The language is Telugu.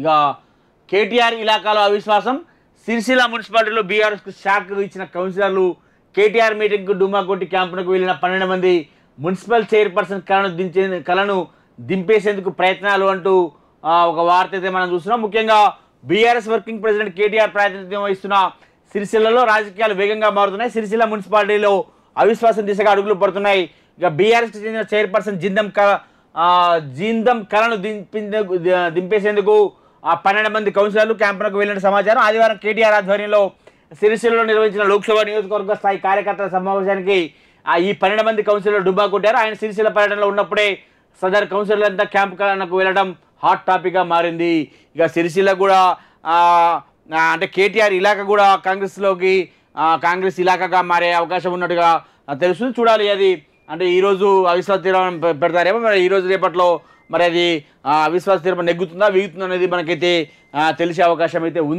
ఇక కేటీఆర్ ఇలాకాలో అవిశ్వాసం సిరిసిల్ల మున్సిపాలిటీలో బీఆర్ఎస్కు షాక్ ఇచ్చిన కౌన్సిలర్లు కేటీఆర్ మీటింగ్కు డుమాకోటి క్యాంపునకు వెళ్లిన పన్నెండు మంది మున్సిపల్ చైర్పర్సన్ కళను దించే కళను దింపేసేందుకు ప్రయత్నాలు అంటూ ఒక వార్త అయితే మనం చూస్తున్నాం ముఖ్యంగా బీఆర్ఎస్ వర్కింగ్ ప్రెసిడెంట్ కేటీఆర్ ప్రాతినిధ్యం వహిస్తున్న సిరిసిల్లలో రాజకీయాలు వేగంగా మారుతున్నాయి సిరిసిల్ల మున్సిపాలిటీలో అవిశ్వాసం దిశగా అడుగులు పడుతున్నాయి ఇక బీఆర్ఎస్కి చెందిన చైర్పర్సన్ జిందం కళ జీందం కళను దింపేసేందుకు ఆ పన్నెండు మంది కౌన్సిలర్లు క్యాంపులకు వెళ్లిన సమాచారం ఆదివారం కేటీఆర్ ఆధ్వర్యంలో సిరిసిల్లో నిర్వహించిన లోక్సభ నియోజకవర్గ స్థాయి కార్యకర్తల సమావేశానికి ఈ పన్నెండు మంది కౌన్సిలర్లు డుబ్బా కొట్టారు ఆయన సిరిసిల్ల పర్యటనలో ఉన్నప్పుడే సదర్ కౌన్సిలర్లంతా క్యాంపు కళనకు వెళ్ళడం హాట్ టాపిక్గా మారింది ఇక సిరిసిల్ల కూడా అంటే కేటీఆర్ ఇలాక కూడా కాంగ్రెస్లోకి కాంగ్రెస్ ఇలాకగా మారే అవకాశం ఉన్నట్టుగా తెలుస్తుంది చూడాలి అది అంటే ఈరోజు అవిశ్వాస తీర్మానం పెడతారేమో మరి ఈరోజు రేపట్లో మరి అది అవిశ్వాస తీర్మానం నెగ్గుతుందా వీగుతుందా అనేది మనకైతే తెలిసే అవకాశం అయితే ఉంది